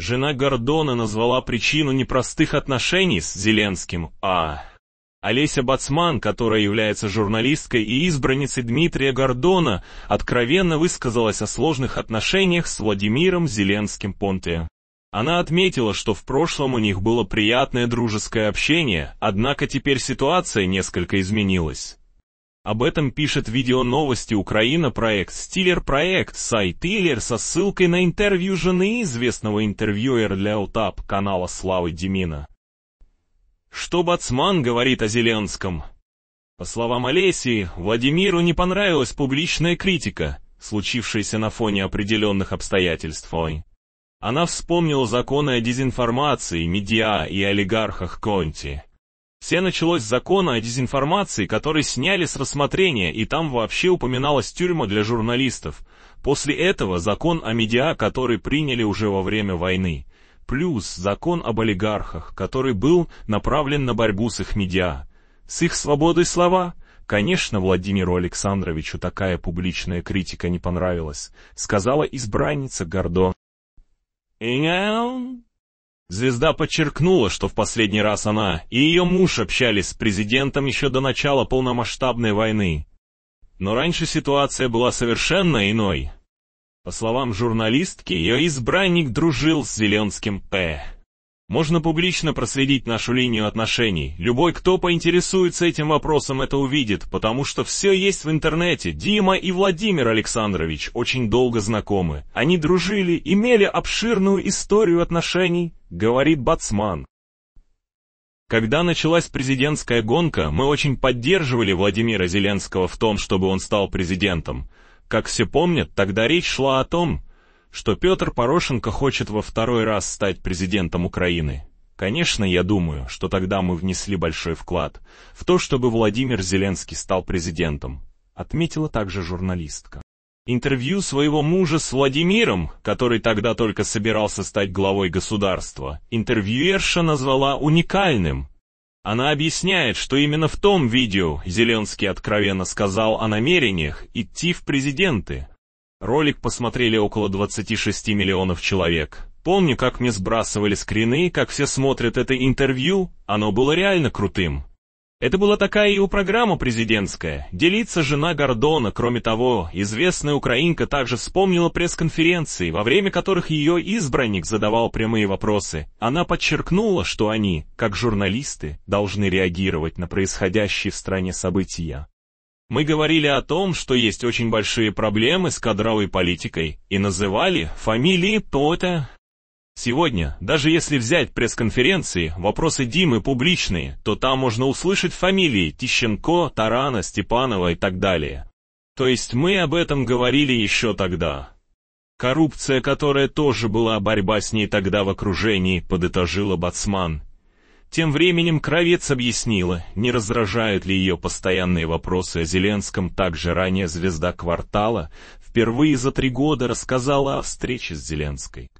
Жена Гордона назвала причину непростых отношений с Зеленским, а... Олеся Бацман, которая является журналисткой и избранницей Дмитрия Гордона, откровенно высказалась о сложных отношениях с Владимиром Зеленским Понте. Она отметила, что в прошлом у них было приятное дружеское общение, однако теперь ситуация несколько изменилась. Об этом пишет видео новости Украина проект Стиллер проект сайт Тиллер со ссылкой на интервью жены известного интервьюера для УТАП канала Славы Демина. Что Бацман говорит о Зеленском? По словам Олесии, Владимиру не понравилась публичная критика, случившаяся на фоне определенных обстоятельств. Ой. Она вспомнила законы о дезинформации, медиа и олигархах Конти. Все началось с закона о дезинформации, который сняли с рассмотрения, и там вообще упоминалась тюрьма для журналистов. После этого закон о медиа, который приняли уже во время войны. Плюс закон об олигархах, который был направлен на борьбу с их медиа. С их свободой слова? Конечно, Владимиру Александровичу такая публичная критика не понравилась, сказала избранница Гордо. «Инял, Звезда подчеркнула, что в последний раз она и ее муж общались с президентом еще до начала полномасштабной войны. Но раньше ситуация была совершенно иной. По словам журналистки, ее избранник дружил с Зеленским П. Можно публично проследить нашу линию отношений. Любой, кто поинтересуется этим вопросом, это увидит, потому что все есть в интернете. Дима и Владимир Александрович очень долго знакомы. Они дружили, имели обширную историю отношений, говорит Бацман. Когда началась президентская гонка, мы очень поддерживали Владимира Зеленского в том, чтобы он стал президентом. Как все помнят, тогда речь шла о том, что Петр Порошенко хочет во второй раз стать президентом Украины. Конечно, я думаю, что тогда мы внесли большой вклад в то, чтобы Владимир Зеленский стал президентом, отметила также журналистка. Интервью своего мужа с Владимиром, который тогда только собирался стать главой государства, интервьюерша назвала уникальным. Она объясняет, что именно в том видео Зеленский откровенно сказал о намерениях идти в президенты, Ролик посмотрели около 26 миллионов человек. Помню, как мне сбрасывали скрины, как все смотрят это интервью, оно было реально крутым. Это была такая и у программа президентская. Делится жена Гордона, кроме того, известная украинка также вспомнила пресс-конференции, во время которых ее избранник задавал прямые вопросы. Она подчеркнула, что они, как журналисты, должны реагировать на происходящие в стране события. Мы говорили о том, что есть очень большие проблемы с кадровой политикой и называли фамилии то-то. Сегодня, даже если взять пресс-конференции, вопросы Димы публичные, то там можно услышать фамилии Тищенко, Тарана, Степанова и так далее. То есть мы об этом говорили еще тогда. Коррупция, которая тоже была борьба с ней тогда в окружении, подытожила Бацман, тем временем Кравец объяснила, не раздражают ли ее постоянные вопросы о Зеленском, также ранее звезда квартала, впервые за три года рассказала о встрече с Зеленской.